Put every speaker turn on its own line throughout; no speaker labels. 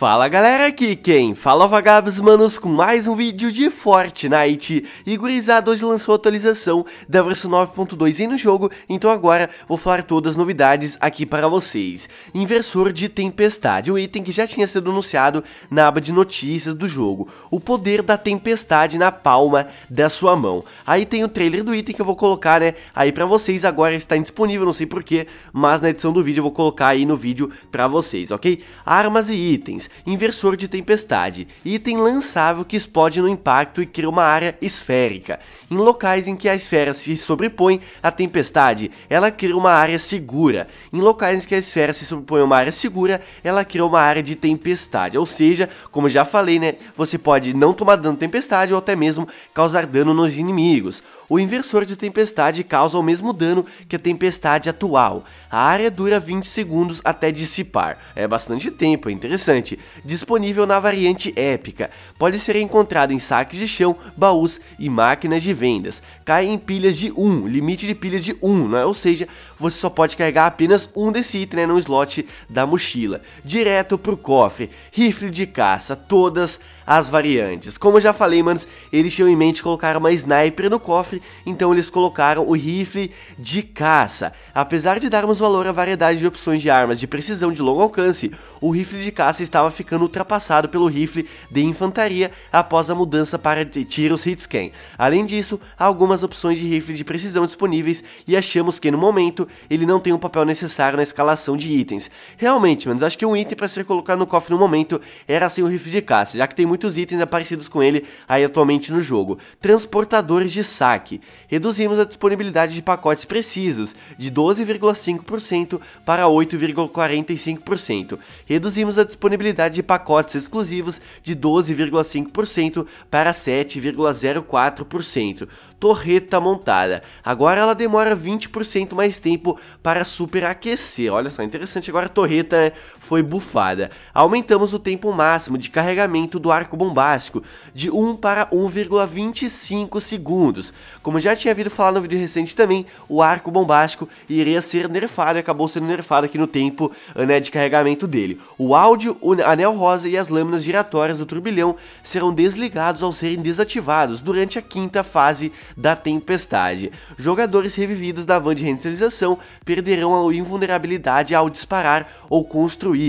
Fala galera, aqui quem? Fala é vagabos manos com mais um vídeo de Fortnite E gurizada, hoje lançou a atualização da versão 9.2 e no jogo Então agora vou falar todas as novidades aqui para vocês Inversor de Tempestade, o item que já tinha sido anunciado na aba de notícias do jogo O poder da tempestade na palma da sua mão Aí tem o trailer do item que eu vou colocar né, aí para vocês Agora está indisponível, não sei porquê, mas na edição do vídeo eu vou colocar aí no vídeo para vocês, ok? Armas e itens inversor de tempestade, item lançável que explode no impacto e cria uma área esférica. Em locais em que a esfera se sobrepõe à tempestade, ela cria uma área segura. Em locais em que a esfera se sobrepõe a uma área segura, ela cria uma área de tempestade. Ou seja, como já falei, né, você pode não tomar dano tempestade ou até mesmo causar dano nos inimigos o inversor de tempestade causa o mesmo dano que a tempestade atual. A área dura 20 segundos até dissipar. É bastante tempo, é interessante. Disponível na variante épica. Pode ser encontrado em saques de chão, baús e máquinas de vendas. Cai em pilhas de 1, limite de pilhas de 1, é? ou seja, você só pode carregar apenas um desse item né, no slot da mochila. Direto pro cofre, rifle de caça, todas as variantes. Como eu já falei, manos, eles tinham em mente colocar uma sniper no cofre então eles colocaram o rifle de caça. Apesar de darmos valor à variedade de opções de armas de precisão de longo alcance, o rifle de caça estava ficando ultrapassado pelo rifle de infantaria após a mudança para tiros hitscan. Além disso, há algumas opções de rifle de precisão disponíveis e achamos que no momento ele não tem o papel necessário na escalação de itens. Realmente, mas acho que um item para ser colocado no cofre no momento era assim o rifle de caça, já que tem muitos itens aparecidos com ele aí atualmente no jogo. Transportadores de saque ataque, reduzimos a disponibilidade de pacotes precisos de 12,5% para 8,45%, reduzimos a disponibilidade de pacotes exclusivos de 12,5% para 7,04%. Torreta montada. Agora ela demora 20% mais tempo para superaquecer. Olha só, interessante agora a torreta, né? foi bufada. Aumentamos o tempo máximo de carregamento do arco bombástico de 1 para 1,25 segundos. Como já tinha havido falar no vídeo recente também, o arco bombástico iria ser nerfado e acabou sendo nerfado aqui no tempo eh, né, de carregamento dele. O áudio, o anel rosa e as lâminas giratórias do turbilhão serão desligados ao serem desativados durante a quinta fase da tempestade. Jogadores revividos da van de reinicialização perderão a invulnerabilidade ao disparar ou construir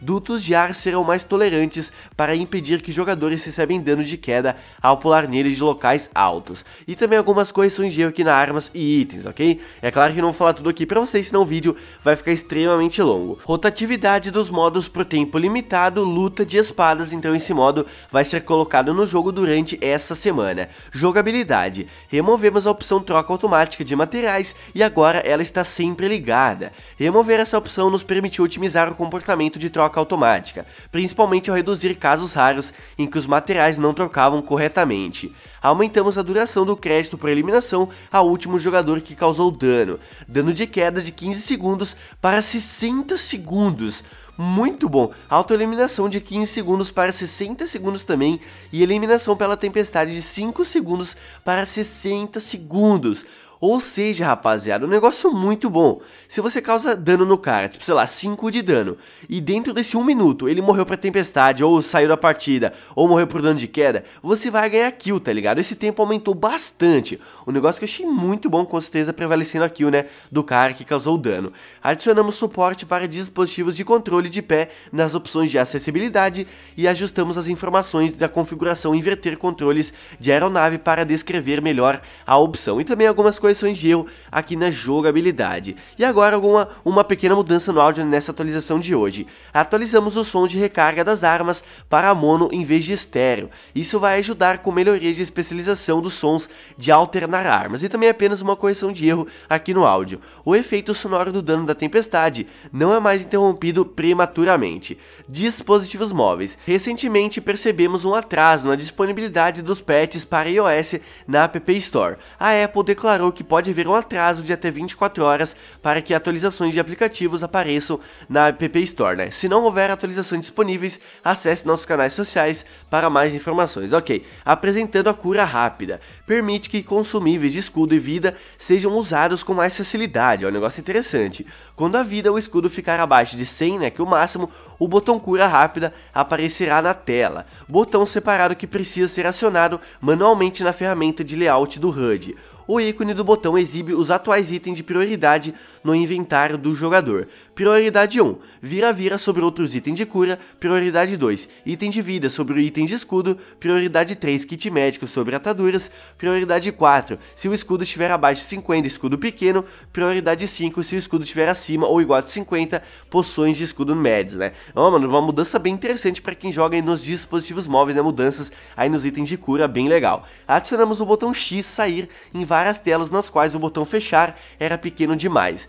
dutos de ar serão mais tolerantes para impedir que jogadores recebem dano de queda ao pular neles de locais altos. E também algumas correções de erro aqui na armas e itens, ok? É claro que não vou falar tudo aqui pra vocês, senão o vídeo vai ficar extremamente longo. Rotatividade dos modos pro tempo limitado, luta de espadas, então esse modo vai ser colocado no jogo durante essa semana. Jogabilidade, removemos a opção troca automática de materiais e agora ela está sempre ligada. Remover essa opção nos permitiu otimizar o comportamento de troca automática, principalmente ao reduzir casos raros em que os materiais não trocavam corretamente. Aumentamos a duração do crédito por eliminação ao último jogador que causou dano, dano de queda de 15 segundos para 60 segundos muito bom. Autoeliminação de 15 segundos para 60 segundos também e eliminação pela tempestade de 5 segundos para 60 segundos. Ou seja, rapaziada, um negócio muito bom. Se você causa dano no cara, tipo, sei lá, 5 de dano, e dentro desse 1 um minuto ele morreu pra tempestade, ou saiu da partida, ou morreu por dano de queda, você vai ganhar kill, tá ligado? Esse tempo aumentou bastante. Um negócio que eu achei muito bom, com certeza, prevalecendo a kill, né, do cara que causou o dano. Adicionamos suporte para dispositivos de controle de pé nas opções de acessibilidade e ajustamos as informações da configuração inverter controles de aeronave para descrever melhor a opção. E também algumas coisas correções de erro aqui na jogabilidade. E agora alguma, uma pequena mudança no áudio nessa atualização de hoje. Atualizamos o som de recarga das armas para mono em vez de estéreo. Isso vai ajudar com melhorias de especialização dos sons de alternar armas e também apenas uma correção de erro aqui no áudio. O efeito sonoro do dano da tempestade não é mais interrompido prematuramente. Dispositivos móveis. Recentemente percebemos um atraso na disponibilidade dos patches para iOS na App Store. A Apple declarou que que pode haver um atraso de até 24 horas para que atualizações de aplicativos apareçam na App Store, né? Se não houver atualizações disponíveis, acesse nossos canais sociais para mais informações. Ok, apresentando a cura rápida, permite que consumíveis de escudo e vida sejam usados com mais facilidade, é um negócio interessante. Quando a vida ou escudo ficar abaixo de 100, né, que é o máximo, o botão cura rápida aparecerá na tela, botão separado que precisa ser acionado manualmente na ferramenta de layout do HUD o ícone do botão exibe os atuais itens de prioridade no inventário do jogador. Prioridade 1, vira-vira sobre outros itens de cura. Prioridade 2, item de vida sobre o item de escudo. Prioridade 3, kit médico sobre ataduras. Prioridade 4, se o escudo estiver abaixo de 50, escudo pequeno. Prioridade 5, se o escudo estiver acima ou igual a 50, poções de escudo médios, né? Então, mano, uma mudança bem interessante para quem joga aí nos dispositivos móveis, né? Mudanças aí nos itens de cura, bem legal. Adicionamos o botão X sair em várias telas nas quais o botão fechar era pequeno demais.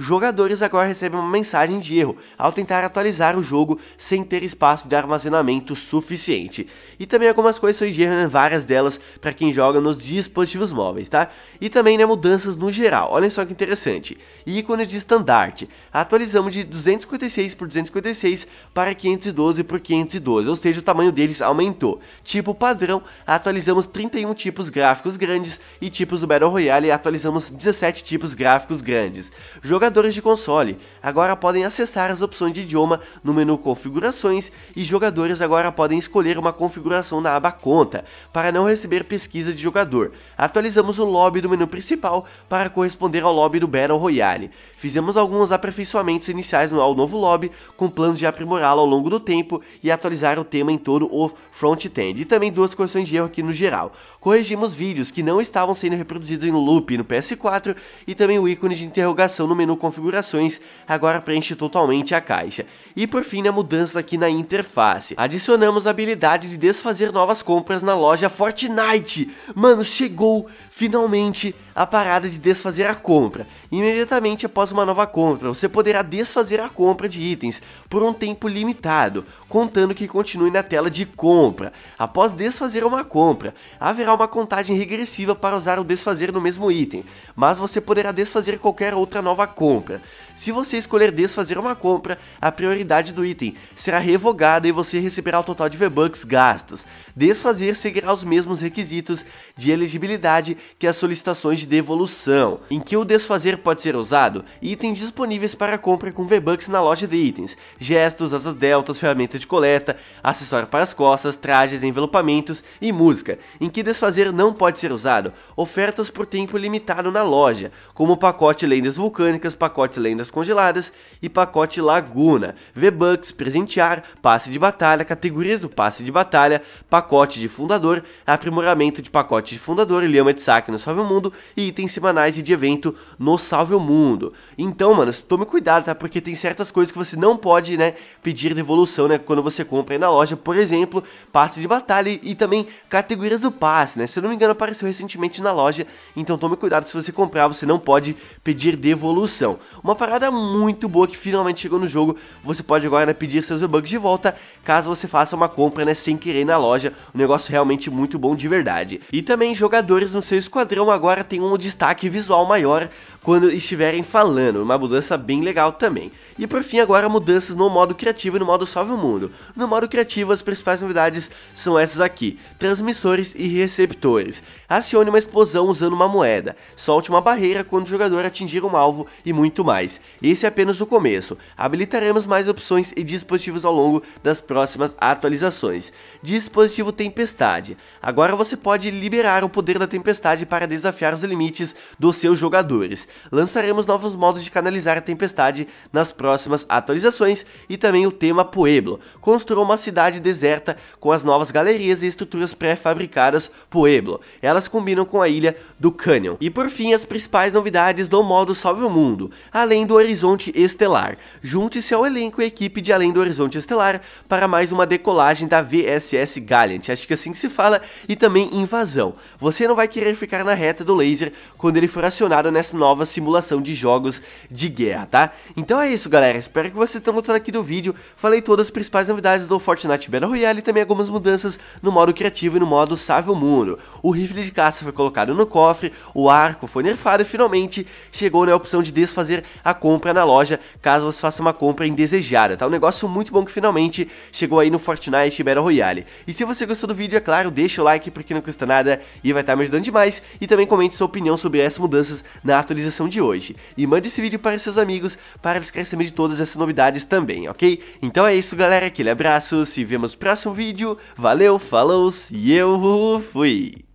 jogadores agora recebem uma mensagem de erro ao tentar atualizar o jogo sem ter espaço de armazenamento suficiente. E também algumas coisas de erro, né, várias delas para quem joga nos dispositivos móveis, tá? E também né, mudanças no geral, olhem só que interessante. Ícone de estandarte, atualizamos de 256 por 256 para 512 por 512, ou seja, o tamanho deles aumentou. Tipo padrão, atualizamos 31 tipos gráficos grandes e tipos do Battle Royale atualizamos 17 tipos gráficos grandes. Jogadores jogadores de console agora podem acessar as opções de idioma no menu Configurações e jogadores agora podem escolher uma configuração na aba Conta para não receber pesquisa de jogador. Atualizamos o lobby do menu principal para corresponder ao lobby do Battle Royale. Fizemos alguns aperfeiçoamentos iniciais ao novo lobby, com planos de aprimorá-lo ao longo do tempo e atualizar o tema em todo o front-end, e também duas correções de erro aqui no geral. Corrigimos vídeos que não estavam sendo reproduzidos em loop no PS4 e também o ícone de interrogação no menu configurações, agora preenche totalmente a caixa. E por fim, a mudança aqui na interface, adicionamos a habilidade de desfazer novas compras na loja Fortnite. Mano, chegou finalmente a parada de desfazer a compra. Imediatamente após uma nova compra, você poderá desfazer a compra de itens por um tempo limitado, contando que continue na tela de compra. Após desfazer uma compra, haverá uma contagem regressiva para usar o desfazer no mesmo item, mas você poderá desfazer qualquer outra nova compra. Se você escolher desfazer uma compra, a prioridade do item será revogada e você receberá o total de V-Bucks gastos. Desfazer seguirá os mesmos requisitos de elegibilidade que as solicitações de devolução, em que o desfazer pode ser usado itens disponíveis para compra com V-Bucks na loja de itens, gestos, asas deltas, ferramentas de coleta, acessório para as costas, trajes, envelopamentos e música, em que desfazer não pode ser usado, ofertas por tempo limitado na loja, como pacote lendas vulcânicas, pacote lendas congeladas e pacote laguna, V-Bucks, presentear, passe de batalha, categorias do passe de batalha, pacote de fundador, aprimoramento de pacote de fundador, lhama de saque no Salve Mundo e itens semanais e de evento no Salve o Mundo. Então, mano, tome cuidado, tá? Porque tem certas coisas que você não pode, né, pedir devolução, né, quando você compra aí na loja. Por exemplo, passe de batalha e também categorias do passe, né? Se eu não me engano, apareceu recentemente na loja, então tome cuidado se você comprar, você não pode pedir devolução. Uma parada muito boa que finalmente chegou no jogo, você pode agora né, pedir seus v de volta, caso você faça uma compra, né, sem querer na loja. Um negócio realmente muito bom de verdade. E também jogadores no seu esquadrão agora tem um destaque visual maior quando estiverem falando, uma mudança bem legal também. E por fim agora mudanças no modo criativo e no modo Salve o Mundo. No modo criativo as principais novidades são essas aqui, transmissores e receptores. Acione uma explosão usando uma moeda, solte uma barreira quando o jogador atingir um alvo e muito mais. Esse é apenas o começo, habilitaremos mais opções e dispositivos ao longo das próximas atualizações. Dispositivo Tempestade, agora você pode liberar o poder da tempestade para desafiar os limites dos seus jogadores. Lançaremos novos modos de canalizar a tempestade nas próximas atualizações e também o tema Pueblo. Construa uma cidade deserta com as novas galerias e estruturas pré-fabricadas Pueblo. Elas combinam com a ilha do Canyon. E por fim, as principais novidades do modo Salve o Mundo, além do Horizonte Estelar. Junte-se ao elenco e equipe de Além do Horizonte Estelar para mais uma decolagem da VSS Gallant, acho que é assim que se fala, e também Invasão. Você não vai querer ficar na reta do laser quando ele for acionado nessa nova simulação de jogos de guerra, tá? Então é isso, galera. Espero que vocês tenham gostado aqui do vídeo. Falei todas as principais novidades do Fortnite Battle Royale e também algumas mudanças no modo criativo e no modo Save o Mundo. O rifle de caça foi colocado no cofre, o arco foi nerfado e finalmente chegou na né, opção de desfazer a compra na loja, caso você faça uma compra indesejada, tá? Um negócio muito bom que finalmente chegou aí no Fortnite Battle Royale. E se você gostou do vídeo, é claro, deixa o like porque não custa nada e vai estar tá me ajudando demais. E também comente sobre opinião sobre essas mudanças na atualização de hoje. E mande esse vídeo para seus amigos para eles querem saber de todas essas novidades também, ok? Então é isso galera, aquele abraço, se vemos no próximo vídeo, valeu, falou e eu fui!